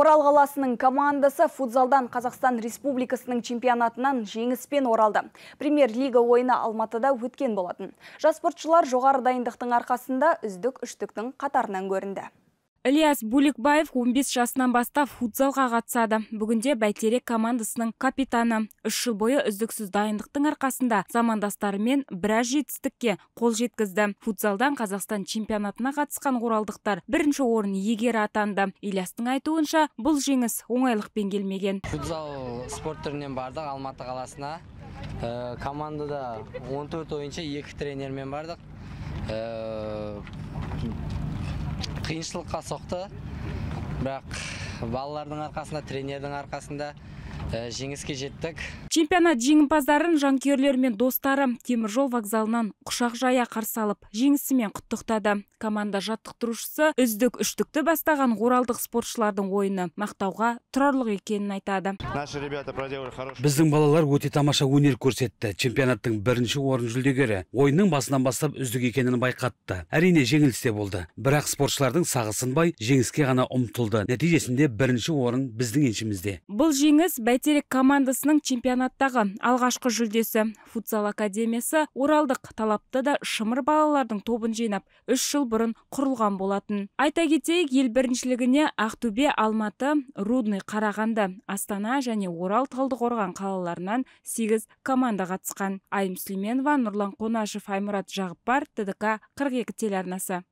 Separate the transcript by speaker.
Speaker 1: Орал қаласының командасы футзалдан Қазақстан Республикасының чемпионатынан жеңіспен оралды. Премьер-лига ойыны Алматыда өткен болатын. Жаспортшылар спортшылар жоғары дайындықтың арқасында үздік үштіктің қатарынан көрінді
Speaker 2: ілияс буликбаев 15 жасынан бастап футзалға қатысады бүгінде бәйтерек командасының капитаны үш жыл бойы үздіксіз дайындықтың арқасында замандастарымен біраз жетістікке қол жеткізді футзалдан қазақстан чемпионатына қатысқан оралдықтар бірінші орын иегері атанды ильястың айтуынша бұл жеңіс оңайлықпен келмеген
Speaker 3: футзал спорт түрінен бардық
Speaker 2: алматы қаласына
Speaker 3: э, командада 14 ойыншы екі тренермен бардық э, қиыншылыққа соқты бірақ балалардың арқасында тренердің арқасында Э, жеңіске жеттік
Speaker 2: чемпионат жеңімпаздарын жанкүйерлер мен достары теміржол вокзалынан құшақ жая қарсы алып жеңісімен құттықтады команда жаттықтырушысы үздік үштікті бастаған оралдық спортшылардың ойыны мақтауға тұрарлық екенін айтады наши
Speaker 4: ребята проделали біздің балалар өте тамаша өнер көрсетті чемпионаттың бірінші орын жүлдегері ойынның басынан бастап үздік екенін байқатты әрине жеңіліс те болды бірақ спортшылардың сағы сынбай жеңіске ғана ұмтылды нәтижесінде бірінші орын біздің еншімізде
Speaker 2: бұл жеңіс бәйт бәйтерек командасының чемпионаттағы алғашқы жүлдесі футзал академиясы оралдық талапты да шымыр балалардың тобын жинап үш жыл бұрын құрылған болатын айта кетейік ел біріншілігіне ақтөбе алматы рудный қарағанды астана және орал талдықорған қалаларынан сегіз команда қатысқан айым сүлейменова нұрлан қонашев аймұрат Жағыппар тдк қырық екі телеарнасы